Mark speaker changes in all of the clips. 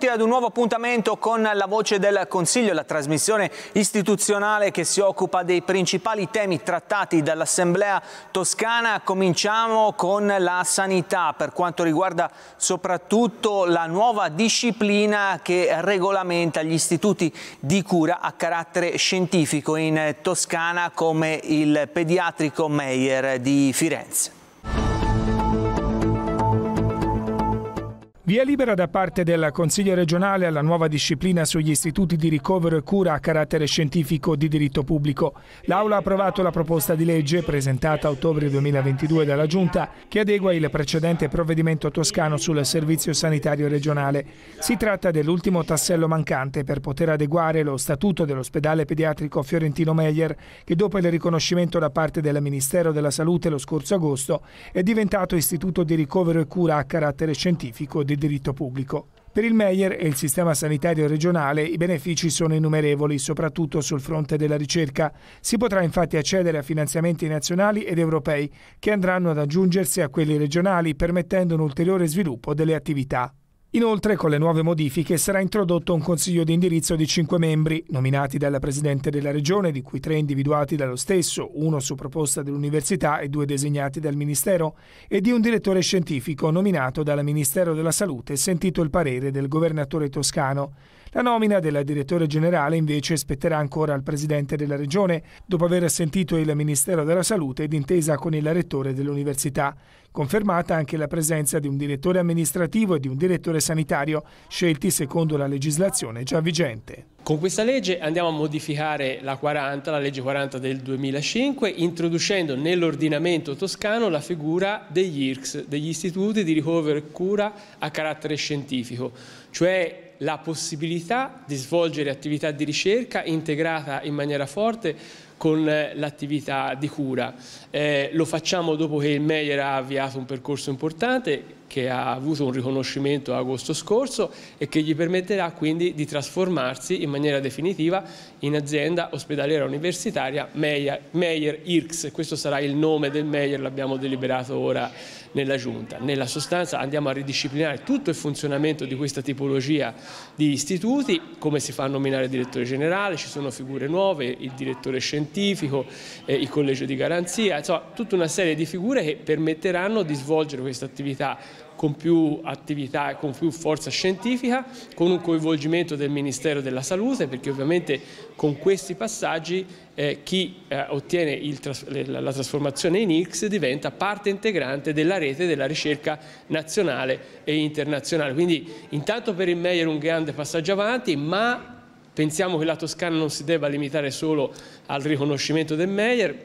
Speaker 1: benvenuti ad un nuovo appuntamento con La Voce del Consiglio, la trasmissione istituzionale che si occupa dei principali temi trattati dall'Assemblea toscana. Cominciamo con la sanità, per quanto riguarda soprattutto la nuova disciplina che regolamenta gli istituti di cura a carattere scientifico in Toscana come il pediatrico Meyer di Firenze.
Speaker 2: Via libera da parte del Consiglio regionale alla nuova disciplina sugli istituti di ricovero e cura a carattere scientifico di diritto pubblico. L'Aula ha approvato la proposta di legge presentata a ottobre 2022 dalla Giunta che adegua il precedente provvedimento toscano sul servizio sanitario regionale. Si tratta dell'ultimo tassello mancante per poter adeguare lo statuto dell'ospedale pediatrico Fiorentino Meyer che dopo il riconoscimento da parte del Ministero della Salute lo scorso agosto è diventato istituto di ricovero e cura a carattere scientifico di diritto pubblico. Per il Meyer e il sistema sanitario regionale i benefici sono innumerevoli, soprattutto sul fronte della ricerca. Si potrà infatti accedere a finanziamenti nazionali ed europei, che andranno ad aggiungersi a quelli regionali, permettendo un ulteriore sviluppo delle attività. Inoltre, con le nuove modifiche, sarà introdotto un consiglio di indirizzo di cinque membri, nominati dalla Presidente della Regione, di cui tre individuati dallo stesso, uno su proposta dell'Università e due designati dal Ministero, e di un direttore scientifico nominato dal Ministero della Salute, sentito il parere del Governatore toscano. La nomina del direttore generale invece spetterà ancora al Presidente della Regione, dopo aver sentito il Ministero della Salute ed intesa con il Rettore dell'Università. Confermata anche la presenza di un direttore amministrativo e di un direttore sanitario, scelti secondo la legislazione già vigente.
Speaker 3: Con questa legge andiamo a modificare la 40, la legge 40 del 2005, introducendo nell'ordinamento toscano la figura degli IRCS, degli istituti di ricovero e cura a carattere scientifico, cioè la possibilità di svolgere attività di ricerca integrata in maniera forte con eh, l'attività di cura. Eh, lo facciamo dopo che il Meyer ha avviato un percorso importante che ha avuto un riconoscimento agosto scorso e che gli permetterà quindi di trasformarsi in maniera definitiva in azienda ospedaliera universitaria Meyer, Meyer questo sarà il nome del Meyer, l'abbiamo deliberato ora nella Giunta. Nella sostanza andiamo a ridisciplinare tutto il funzionamento di questa tipologia di istituti, come si fa a nominare il direttore generale, ci sono figure nuove, il direttore scientifico, eh, il collegio di garanzia, insomma tutta una serie di figure che permetteranno di svolgere questa attività con più attività e con più forza scientifica, con un coinvolgimento del Ministero della Salute, perché ovviamente con questi passaggi eh, chi eh, ottiene tras la trasformazione in X diventa parte integrante della rete della ricerca nazionale e internazionale. Quindi intanto per il Meyer un grande passaggio avanti, ma pensiamo che la Toscana non si debba limitare solo al riconoscimento del Meyer,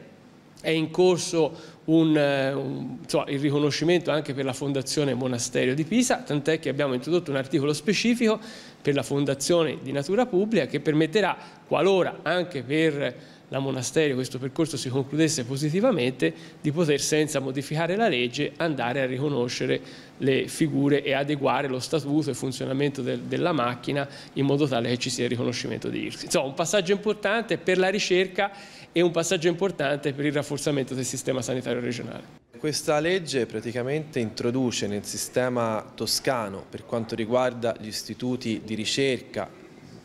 Speaker 3: è in corso un, eh, un, insomma, il riconoscimento anche per la Fondazione Monasterio di Pisa, tant'è che abbiamo introdotto un articolo specifico per la Fondazione di Natura Pubblica che permetterà, qualora anche per la monasteria, questo percorso si concludesse positivamente, di poter senza modificare la legge andare a riconoscere le figure e adeguare lo statuto e funzionamento del, della macchina in modo tale che ci sia il riconoscimento di IRSI. Insomma, un passaggio importante per la ricerca e un passaggio importante per il rafforzamento del sistema sanitario regionale.
Speaker 4: Questa legge praticamente introduce nel sistema toscano, per quanto riguarda gli istituti di ricerca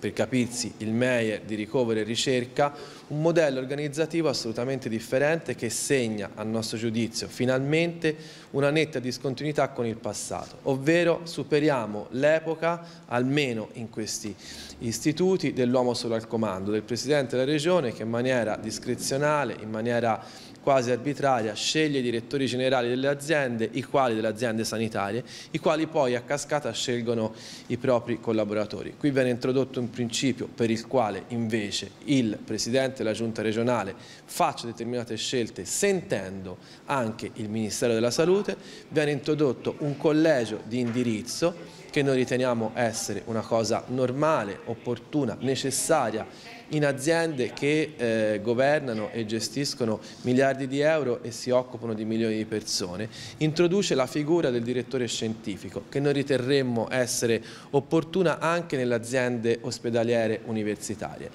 Speaker 4: per capirsi il MEIE di ricovero e ricerca, un modello organizzativo assolutamente differente che segna, a nostro giudizio, finalmente una netta discontinuità con il passato, ovvero superiamo l'epoca, almeno in questi istituti, dell'uomo solo al comando, del Presidente della Regione che in maniera discrezionale, in maniera quasi arbitraria sceglie i direttori generali delle aziende, i quali delle aziende sanitarie, i quali poi a cascata scelgono i propri collaboratori. Qui viene introdotto un principio per il quale invece il Presidente della Giunta regionale faccia determinate scelte sentendo anche il Ministero della Salute, viene introdotto un collegio di indirizzo che noi riteniamo essere una cosa normale, opportuna, necessaria in aziende che eh, governano e gestiscono miliardi di euro e si occupano di milioni di persone, introduce la figura del direttore scientifico che noi riterremmo essere opportuna anche nelle aziende ospedaliere universitarie.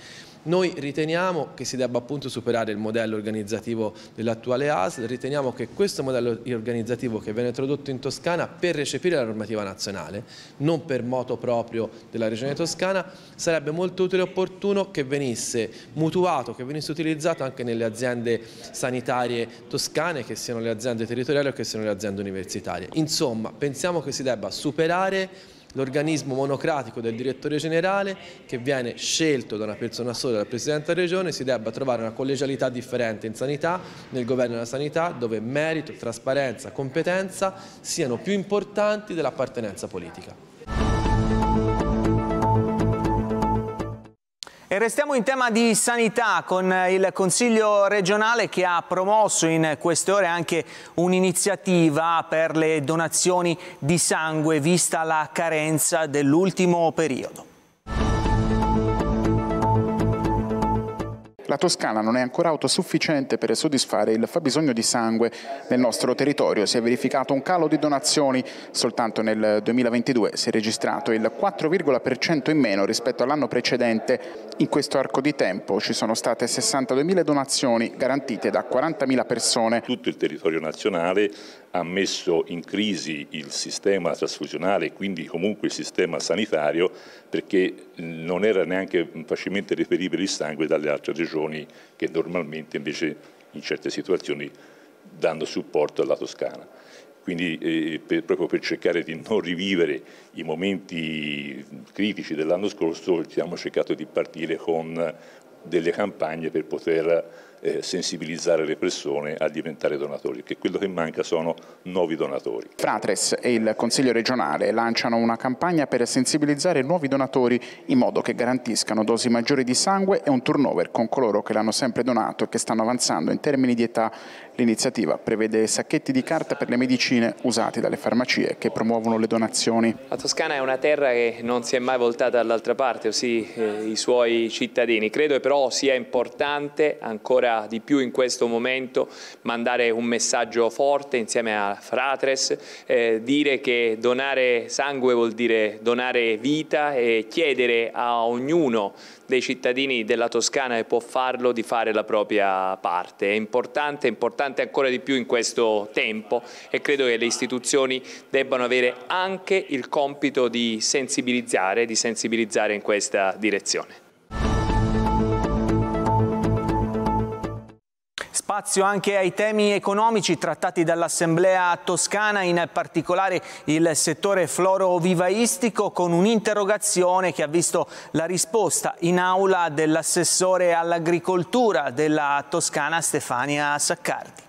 Speaker 4: Noi riteniamo che si debba appunto superare il modello organizzativo dell'attuale ASL, riteniamo che questo modello organizzativo che viene introdotto in Toscana per recepire la normativa nazionale, non per moto proprio della regione toscana, sarebbe molto utile e opportuno che venisse mutuato, che venisse utilizzato anche nelle aziende sanitarie toscane, che siano le aziende territoriali o che siano le aziende universitarie. Insomma, pensiamo che si debba superare l'organismo monocratico del direttore generale che viene scelto da una persona sola, dal Presidente della Regione, si debba trovare una collegialità differente in sanità, nel governo della sanità, dove merito, trasparenza, competenza siano più importanti dell'appartenenza politica.
Speaker 1: E restiamo in tema di sanità con eh, il Consiglio regionale che ha promosso in queste ore anche un'iniziativa per le donazioni di sangue vista la carenza dell'ultimo periodo.
Speaker 5: La Toscana non è ancora autosufficiente per soddisfare il fabbisogno di sangue. Nel nostro territorio si è verificato un calo di donazioni. Soltanto nel 2022 si è registrato il 4,% in meno rispetto all'anno precedente. In questo arco di tempo ci sono state 62.000 donazioni garantite da 40.000 persone. Tutto il territorio nazionale ha messo in crisi il
Speaker 6: sistema trasfusionale e quindi comunque il sistema sanitario perché non era neanche facilmente reperibile il sangue dalle altre regioni che normalmente invece in certe situazioni danno supporto alla Toscana. Quindi eh, per, proprio per cercare di non rivivere i momenti critici dell'anno scorso abbiamo cercato di partire con delle campagne per poter eh, sensibilizzare le persone a diventare donatori, che quello che manca sono nuovi donatori. Fratres
Speaker 5: e il Consiglio regionale lanciano una campagna per sensibilizzare nuovi donatori in modo che garantiscano dosi maggiori di sangue e un turnover con coloro che l'hanno sempre donato e che stanno avanzando in termini di età L'iniziativa prevede sacchetti di carta per le medicine usate dalle farmacie che promuovono le donazioni. La
Speaker 3: Toscana è una terra che non si è mai voltata dall'altra parte, ossia eh, i suoi cittadini. Credo però sia importante ancora di più in questo momento mandare un messaggio forte insieme a Fratres, eh, dire che donare sangue vuol dire donare vita e chiedere a ognuno dei cittadini della Toscana che può farlo di fare la propria parte. È importante, è importante importante ancora di più in questo tempo e credo che le istituzioni debbano avere anche il compito di sensibilizzare, di sensibilizzare in questa direzione.
Speaker 1: Spazio anche ai temi economici trattati dall'Assemblea toscana, in particolare il settore florovivaistico, con un'interrogazione che ha visto la risposta in aula dell'assessore all'agricoltura della Toscana Stefania Saccardi.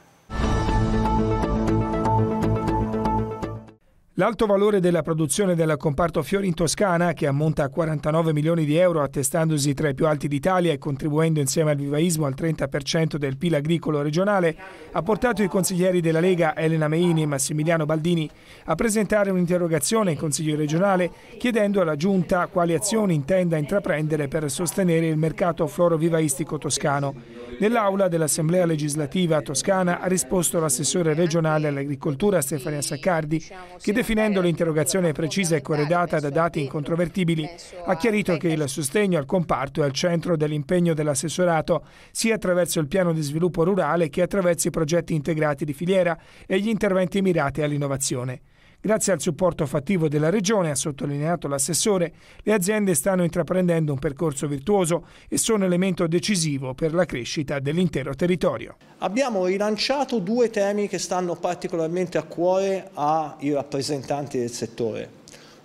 Speaker 7: L'alto
Speaker 2: valore della produzione del comparto fiori in Toscana, che ammonta a 49 milioni di euro attestandosi tra i più alti d'Italia e contribuendo insieme al vivaismo al 30% del PIL agricolo regionale, ha portato i consiglieri della Lega Elena Meini e Massimiliano Baldini a presentare un'interrogazione in Consiglio regionale chiedendo alla Giunta quali azioni intenda intraprendere per sostenere il mercato florovivaistico toscano. Nell'aula dell'Assemblea legislativa toscana ha risposto l'assessore regionale all'agricoltura Stefania Saccardi, che definendo l'interrogazione precisa e corredata da dati incontrovertibili, ha chiarito che il sostegno al comparto è al centro dell'impegno dell'assessorato, sia attraverso il piano di sviluppo rurale che attraverso i progetti integrati di filiera e gli interventi mirati all'innovazione. Grazie al supporto fattivo della Regione, ha sottolineato l'assessore, le aziende stanno intraprendendo un percorso virtuoso e sono elemento decisivo per la crescita dell'intero territorio.
Speaker 7: Abbiamo rilanciato due temi che stanno particolarmente a cuore ai rappresentanti del settore.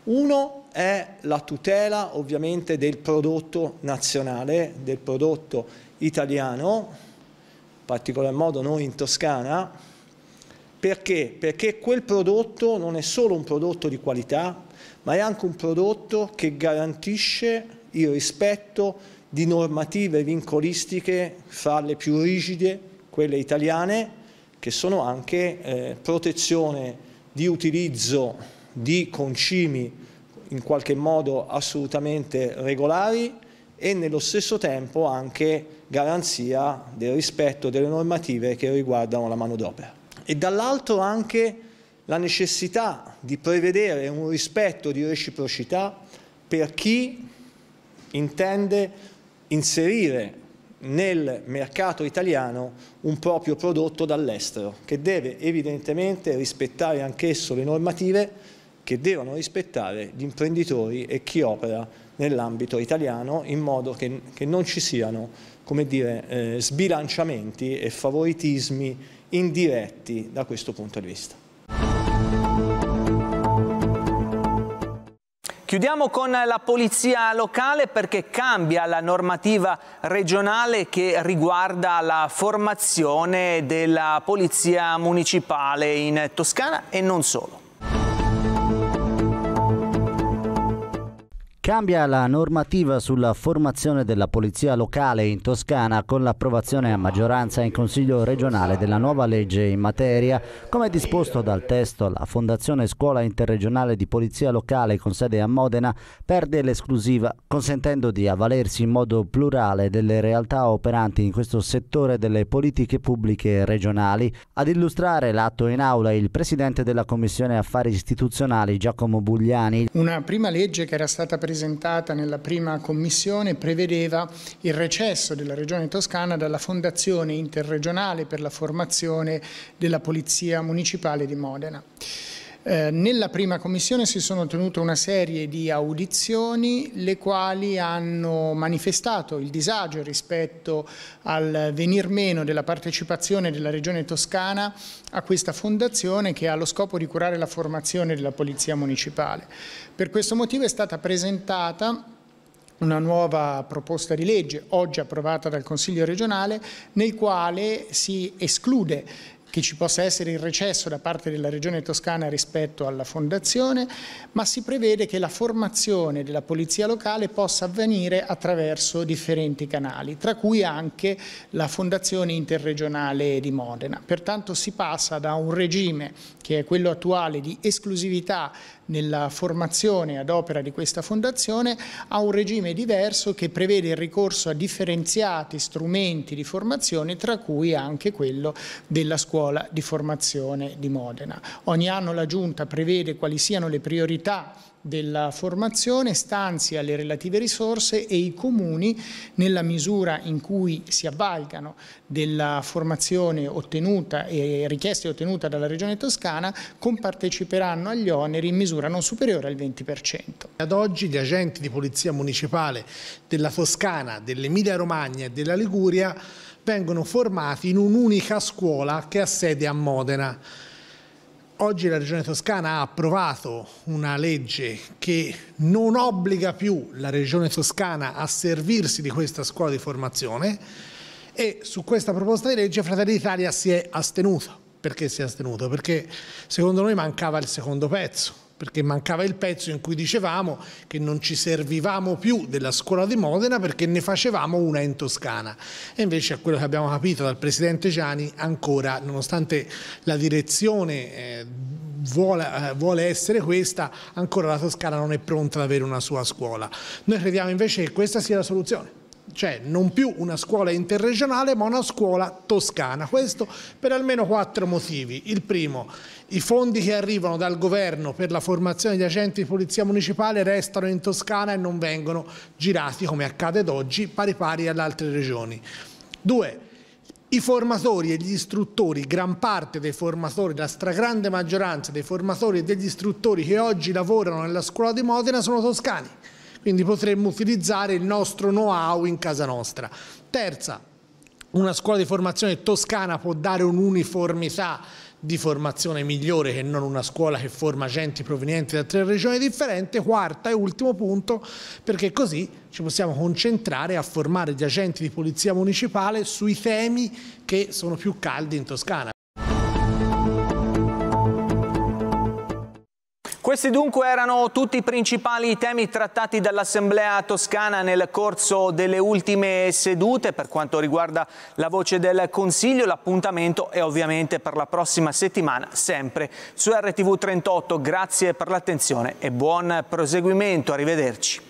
Speaker 7: Uno è la tutela ovviamente del prodotto nazionale, del prodotto italiano, in particolar modo noi in Toscana, perché? Perché quel prodotto non è solo un prodotto di qualità, ma è anche un prodotto che garantisce il rispetto di normative vincolistiche fra le più rigide, quelle italiane, che sono anche eh, protezione di utilizzo di concimi in qualche modo assolutamente regolari e nello stesso tempo anche garanzia del rispetto delle normative che riguardano la manodopera e dall'altro anche la necessità di prevedere un rispetto di reciprocità per chi intende inserire nel mercato italiano un proprio prodotto dall'estero, che deve evidentemente rispettare anch'esso le normative che devono rispettare gli imprenditori e chi opera nell'ambito italiano in modo che, che non ci siano dire, eh, sbilanciamenti e favoritismi indiretti da questo punto di vista.
Speaker 1: Chiudiamo con la polizia locale perché cambia la normativa regionale che riguarda la formazione della polizia municipale in Toscana e non solo.
Speaker 6: Cambia la normativa sulla formazione della polizia locale in Toscana con l'approvazione a maggioranza in Consiglio regionale della nuova legge in materia. Come disposto dal testo, la Fondazione Scuola Interregionale di Polizia Locale con sede a Modena perde l'esclusiva, consentendo di avvalersi in modo plurale delle realtà operanti in questo settore delle politiche pubbliche regionali. Ad illustrare l'atto in aula il Presidente della Commissione Affari Istituzionali Giacomo Bugliani.
Speaker 5: Una prima legge che era stata presentata presentata nella prima commissione prevedeva il recesso della Regione Toscana dalla Fondazione Interregionale per la formazione della Polizia Municipale di Modena. Eh, nella prima commissione si sono tenute una serie di audizioni le quali hanno manifestato il disagio rispetto al venir meno della partecipazione della Regione Toscana a questa fondazione che ha lo scopo di curare la formazione della Polizia Municipale. Per questo motivo è stata presentata una nuova proposta di legge, oggi approvata dal Consiglio regionale, nel quale si esclude che ci possa essere il recesso da parte della Regione Toscana rispetto alla fondazione, ma si prevede che la formazione della polizia locale possa avvenire attraverso differenti canali, tra cui anche la fondazione interregionale di Modena. Pertanto si passa da un regime che è quello attuale di esclusività nella formazione ad opera di questa fondazione ha un regime diverso che prevede il ricorso a differenziati strumenti di formazione tra cui anche quello della scuola di formazione di Modena. Ogni anno la Giunta prevede quali siano le priorità della formazione stanzia le relative risorse e i comuni nella misura in cui si avvalgano della formazione ottenuta e richiesta ottenuta dalla Regione Toscana comparteciperanno agli oneri in misura non superiore al 20%. Ad oggi gli agenti di polizia municipale della
Speaker 6: Toscana, dell'Emilia Romagna e della Liguria vengono formati in un'unica scuola che ha sede a Modena. Oggi la Regione Toscana ha approvato una legge che non obbliga più la Regione Toscana a servirsi di questa scuola di formazione e su questa proposta di legge Fratelli d'Italia si è astenuto. Perché si è astenuto? Perché secondo noi mancava il secondo pezzo, perché mancava il pezzo in cui dicevamo che non ci servivamo più della scuola di Modena perché ne facevamo una in Toscana. E invece a quello che abbiamo capito dal Presidente Gianni, ancora, nonostante la direzione eh, vuole, eh, vuole, essere questa, ancora la Toscana non è pronta ad avere una sua scuola. Noi crediamo invece che questa sia la soluzione cioè non più una scuola interregionale ma una scuola toscana. Questo per almeno quattro motivi. Il primo, i fondi che arrivano dal governo per la formazione di agenti di polizia municipale restano in Toscana e non vengono girati, come accade ad oggi, pari pari alle altre regioni. Due, i formatori e gli istruttori, gran parte dei formatori, la stragrande maggioranza dei formatori e degli istruttori che oggi lavorano nella scuola di Modena sono toscani quindi potremmo utilizzare il nostro know-how in casa nostra. Terza, una scuola di formazione toscana può dare un'uniformità di formazione migliore che non una scuola che forma agenti provenienti da tre regioni differenti. Quarta e ultimo punto, perché così ci possiamo concentrare a formare gli agenti di polizia municipale sui temi che sono più caldi in Toscana. Questi
Speaker 1: dunque erano tutti i principali temi trattati dall'Assemblea toscana nel corso delle ultime sedute per quanto riguarda la voce del Consiglio. L'appuntamento è ovviamente per la prossima settimana sempre su RTV 38. Grazie per l'attenzione e buon proseguimento. Arrivederci.